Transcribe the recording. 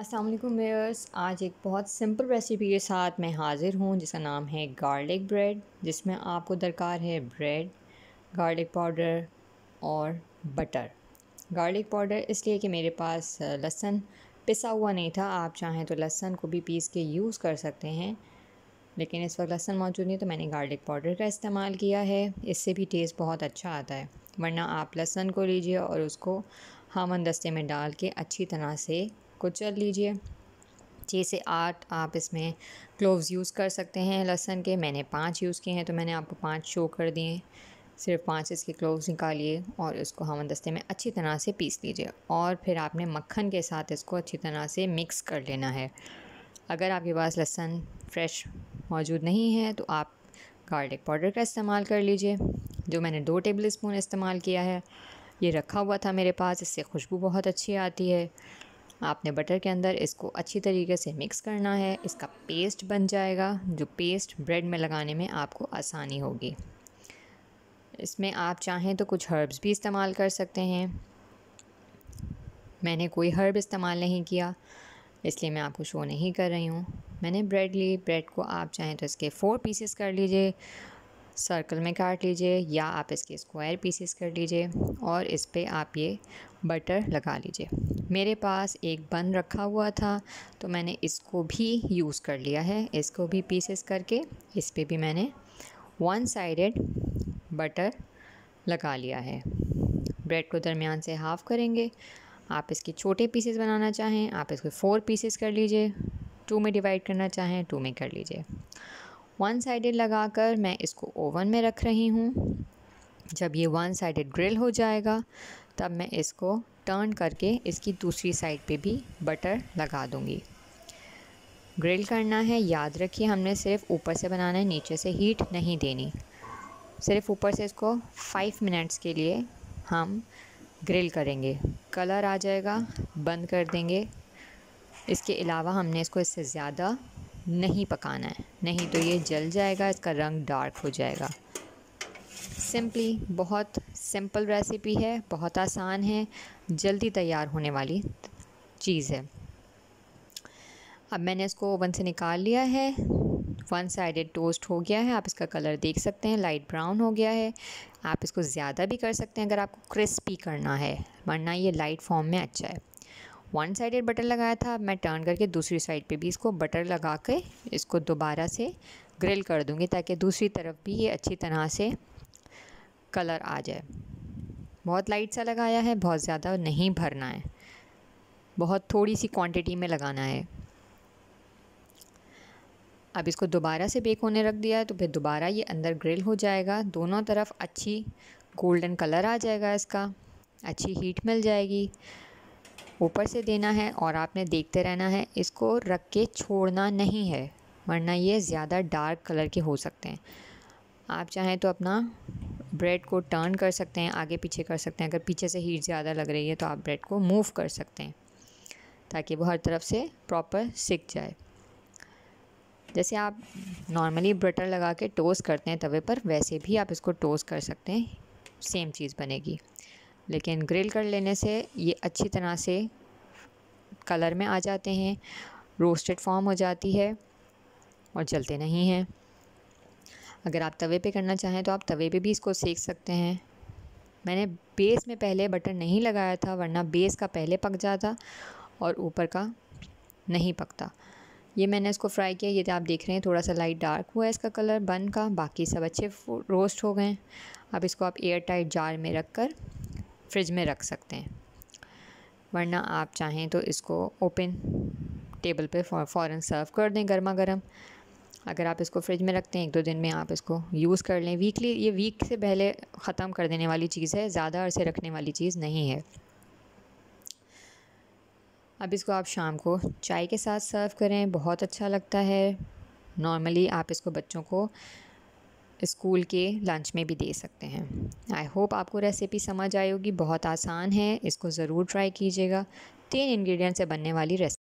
अस्सलाम वालेकुम मेयर्स आज एक बहुत सिंपल रेसिपी के साथ मैं हाज़िर हूँ जिसका नाम है गार्लिक ब्रेड जिसमें आपको दरकार है ब्रेड गार्लिक पाउडर और बटर गार्लिक पाउडर इसलिए कि मेरे पास लहसन पिसा हुआ नहीं था आप चाहें तो लहसन को भी पीस के यूज़ कर सकते हैं लेकिन इस वक्त लहसन मौजूद नहीं तो मैंने गार्लिक पाउडर का इस्तेमाल किया है इससे भी टेस्ट बहुत अच्छा आता है वरना आप लहसन को लीजिए और उसको हामन दस्ते में डाल के अच्छी तरह से चल लीजिए छः से आठ आप इसमें क्लोव्स यूज़ कर सकते हैं लहसन के मैंने पाँच यूज़ किए हैं तो मैंने आपको पाँच शो कर दिए सिर्फ पाँच इसके क्लोव्स निकालिए और इसको हम दस्ते में अच्छी तरह से पीस लीजिए और फिर आपने मक्खन के साथ इसको अच्छी तरह से मिक्स कर लेना है अगर आपके पास लहसन फ्रेश मौजूद नहीं है तो आप गार्लिक पाउडर का इस्तेमाल कर लीजिए जो मैंने दो टेबल स्पून इस्तेमाल किया है ये रखा हुआ था मेरे पास इससे खुशबू बहुत अच्छी आती है आपने बटर के अंदर इसको अच्छी तरीके से मिक्स करना है इसका पेस्ट बन जाएगा जो पेस्ट ब्रेड में लगाने में आपको आसानी होगी इसमें आप चाहें तो कुछ हर्ब्स भी इस्तेमाल कर सकते हैं मैंने कोई हर्ब इस्तेमाल नहीं किया इसलिए मैं आपको शो नहीं कर रही हूँ मैंने ब्रेड ली ब्रेड को आप चाहें तो इसके फ़ोर पीसेस कर लीजिए सर्कल में काट लीजिए या आप इसके स्क्वायर पीसेस कर लीजिए और इस पर आप ये बटर लगा लीजिए मेरे पास एक बन रखा हुआ था तो मैंने इसको भी यूज़ कर लिया है इसको भी पीसेस करके इस पर भी मैंने वन साइडेड बटर लगा लिया है ब्रेड को दरमियान से हाफ़ करेंगे आप इसके छोटे पीसेस बनाना चाहें आप इसको फ़ोर पीसेस कर लीजिए टू में डिवाइड करना चाहें टू में कर लीजिए वन साइडेड लगाकर मैं इसको ओवन में रख रही हूँ जब ये वन साइडेड ग्रिल हो जाएगा तब मैं इसको टर्न करके इसकी दूसरी साइड पे भी बटर लगा दूँगी ग्रिल करना है याद रखिए हमने सिर्फ ऊपर से बनाना है नीचे से हीट नहीं देनी सिर्फ ऊपर से इसको फाइव मिनट्स के लिए हम ग्रिल करेंगे कलर आ जाएगा बंद कर देंगे इसके अलावा हमने इसको इससे ज़्यादा नहीं पकाना है नहीं तो ये जल जाएगा इसका रंग डार्क हो जाएगा सिंपली बहुत सिंपल रेसिपी है बहुत आसान है जल्दी तैयार होने वाली चीज़ है अब मैंने इसको ओवन से निकाल लिया है वन साइडेड टोस्ट हो गया है आप इसका कलर देख सकते हैं लाइट ब्राउन हो गया है आप इसको ज़्यादा भी कर सकते हैं अगर आपको क्रिस्पी करना है वरना ये लाइट फॉर्म में अच्छा है वन साइडेड बटर लगाया था मैं टर्न करके दूसरी साइड पे भी इसको बटर लगा के इसको दोबारा से ग्रिल कर दूँगी ताकि दूसरी तरफ भी ये अच्छी तरह से कलर आ जाए बहुत लाइट सा लगाया है बहुत ज़्यादा नहीं भरना है बहुत थोड़ी सी क्वांटिटी में लगाना है अब इसको दोबारा से बेक होने रख दिया है तो फिर दोबारा ये अंदर ग्रिल हो जाएगा दोनों तरफ अच्छी गोल्डन कलर आ जाएगा इसका अच्छी हीट मिल जाएगी ऊपर से देना है और आपने देखते रहना है इसको रख के छोड़ना नहीं है वरना ये ज़्यादा डार्क कलर के हो सकते हैं आप चाहें तो अपना ब्रेड को टर्न कर सकते हैं आगे पीछे कर सकते हैं अगर पीछे से हीट ज़्यादा लग रही है तो आप ब्रेड को मूव कर सकते हैं ताकि वो हर तरफ से प्रॉपर सिक जाए जैसे आप नॉर्मली बटर लगा के टोस्ट करते हैं तवे पर वैसे भी आप इसको टोस्ट कर सकते हैं सेम चीज़ बनेगी लेकिन ग्रिल कर लेने से ये अच्छी तरह से कलर में आ जाते हैं रोस्टेड फॉर्म हो जाती है और जलते नहीं हैं अगर आप तवे पे करना चाहें तो आप तवे पे भी इसको सेक सकते हैं मैंने बेस में पहले बटर नहीं लगाया था वरना बेस का पहले पक जाता और ऊपर का नहीं पकता ये मैंने इसको फ्राई किया ये तो आप देख रहे हैं थोड़ा सा लाइट डार्क हुआ है इसका कलर बन का बाकी सब अच्छे रोस्ट हो गए अब इसको आप एयर टाइट जार में रख कर फ्रिज में रख सकते हैं वरना आप चाहें तो इसको ओपन टेबल पे फ़ौर सर्व कर दें गर्मा गर्म अगर आप इसको फ्रिज में रखते हैं एक दो दिन में आप इसको यूज़ कर लें वीकली ये वीक से पहले ख़त्म कर देने वाली चीज़ है ज़्यादा अरसे रखने वाली चीज़ नहीं है अब इसको आप शाम को चाय के साथ सर्व करें बहुत अच्छा लगता है नॉर्मली आप इसको बच्चों को स्कूल के लंच में भी दे सकते हैं आई होप आपको रेसिपी समझ आई होगी बहुत आसान है इसको ज़रूर ट्राई कीजिएगा तीन इंग्रेडिएंट से बनने वाली रेसिपी